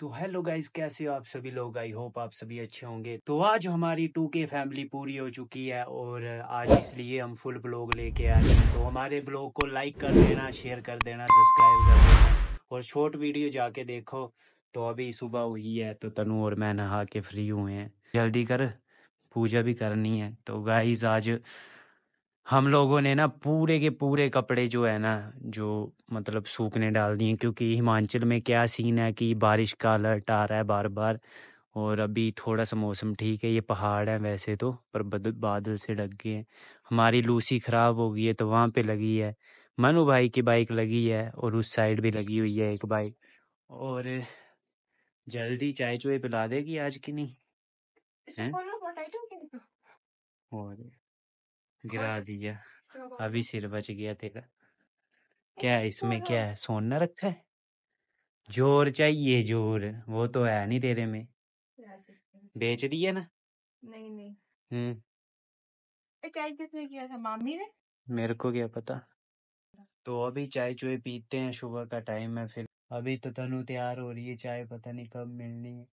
तो hello guys कैसे हो आप सभी लोग आई होप आप सभी अच्छे होंगे तो आज हमारी टू के फैमिली पूरी हो चुकी है और आज इसलिए हम फुल ब्लॉग लेके आए हैं तो हमारे ब्लॉग को लाइक कर देना शेयर कर देना सब्सक्राइब कर देना और शॉर्ट वीडियो जाके देखो तो अभी सुबह हुई है तो तनु और मैं नहा के फ्री हुए हैं जल्दी कर पूजा भी करनी है तो गाइज आज हम लोगों ने ना पूरे के पूरे कपड़े जो है ना जो मतलब सूखने डाल दिए क्योंकि हिमाचल में क्या सीन है कि बारिश का अलर्ट आ रहा है बार बार और अभी थोड़ा सा मौसम ठीक है ये पहाड़ है वैसे तो पर बादल से ढक गए हैं हमारी लूसी ख़राब हो गई है तो वहाँ पे लगी है मनु भाई की बाइक लगी है और उस साइड भी लगी हुई है एक बाइक और जल्दी चाय चोए पिला देगी आज की नहीं तो। और गिरा दिया अभी सिर बच गया तेरा क्या इसमें तो क्या है सोना रखा है जोर चाहिए जोर वो तो है नहीं तेरे में बेच दिया ना नहीं नहीं हम्म किसने किया था मामी ने मेरे को क्या पता तो अभी चाय चुए पीते हैं सुबह का टाइम है फिर अभी तो तनु तैयार हो रही है चाय पता नहीं कब मिलनी है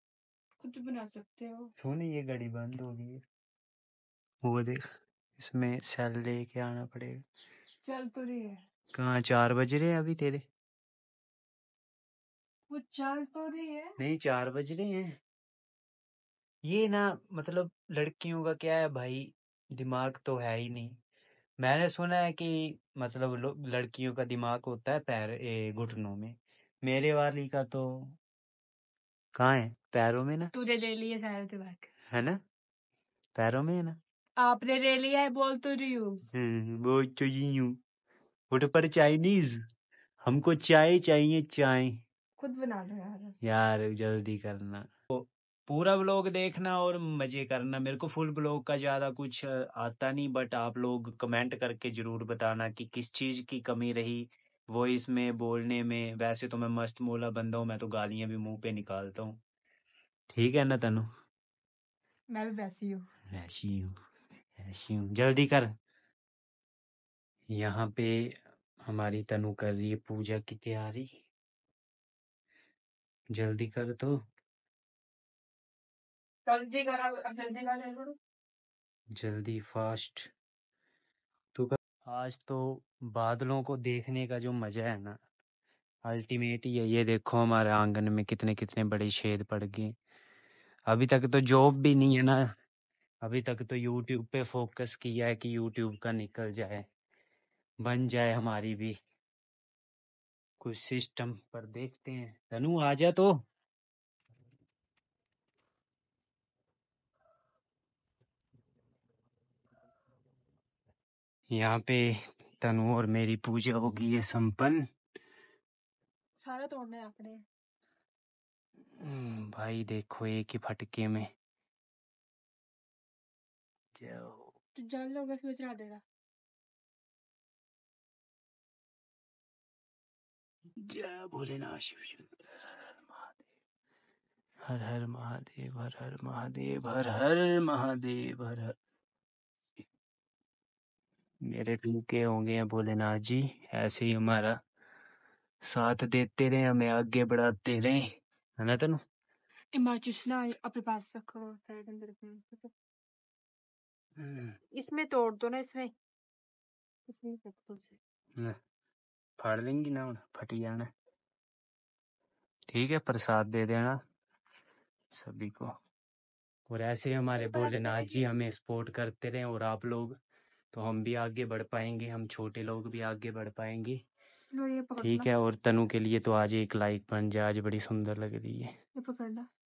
कुछ बना सकते हो सोने ये घड़ी बंद हो गई है वो देख इसमें सेल लेके आना पड़ेगा चल तो रही है कहाँ चार बज रहे हैं अभी तेरे वो चल तो रही है नहीं चार बज रहे हैं ये ना मतलब लड़कियों का क्या है भाई दिमाग तो है ही नहीं मैंने सुना है कि मतलब लड़कियों का दिमाग होता है पैर ए घुटनों में मेरे वाली का तो कहाँ है पैरों में ना तुझे ले लिए सारे दिमाग है ना पैरों में है ना आपने ले लिया है बोल Aprenderia é Bolturiu. वो तो चाहिए हूँ वोट हम्म, तो पर चाइनीज हमको चाय चाहिए चाय खुद बना लो यार यार जल्दी करना तो पूरा ब्लॉग देखना और मजे करना मेरे को फुल ब्लॉग का ज्यादा कुछ आता नहीं बट आप लोग कमेंट करके जरूर बताना कि किस चीज की कमी रही वॉइस में बोलने में वैसे तो मैं मस्त मोला बंदा हूँ मैं तो गालियां भी मुंह पे निकालता हूँ ठीक है ना तनु मैं भी वैसी हूँ वैसी हूँ जल्दी कर यहाँ पे हमारी तनु कर रही है पूजा की तैयारी जल्दी कर तो जल्दी करा जल्दी कर जल्दी फास्ट तो कर आज तो बादलों को देखने का जो मजा है ना अल्टीमेट ये ये देखो हमारे आंगन में कितने कितने बड़े छेद पड़ गए अभी तक तो जॉब भी नहीं है ना अभी तक तो यूट्यूब पे फोकस किया है कि यूट्यूब का निकल जाए बन जाए हमारी भी कुछ सिस्टम पर देखते हैं तनु आ जा तो यहाँ पे तनु और मेरी पूजा होगी है संपन्न सारा तोड़ने आपने हम्म, भाई देखो एक ही फटके में क्या तो जान लो गैस बेचरा देगा जय भोलेनाथ शिव शंकर हर हर महादेव हर हर महादेव हर हर महादेव हर मेरे टूके होंगे हैं भोलेनाथ जी ऐसे ही हमारा साथ देते रहे हमें आगे बढ़ाते रहे है ना तेन हिमाचल अपने पास रखो हम्म। इसमें तोड़ दो ना इसमें फाड़ देंगी ना हूं फटी जाना ठीक है प्रसाद दे देना सभी को और ऐसे हमारे भोलेनाथ जी हमें सपोर्ट करते रहे और आप लोग तो हम भी आगे बढ़ पाएंगे हम छोटे लोग भी आगे बढ़ पाएंगे ठीक है और तनु के लिए तो आज एक लाइक बन जाए आज बड़ी सुंदर लग रही है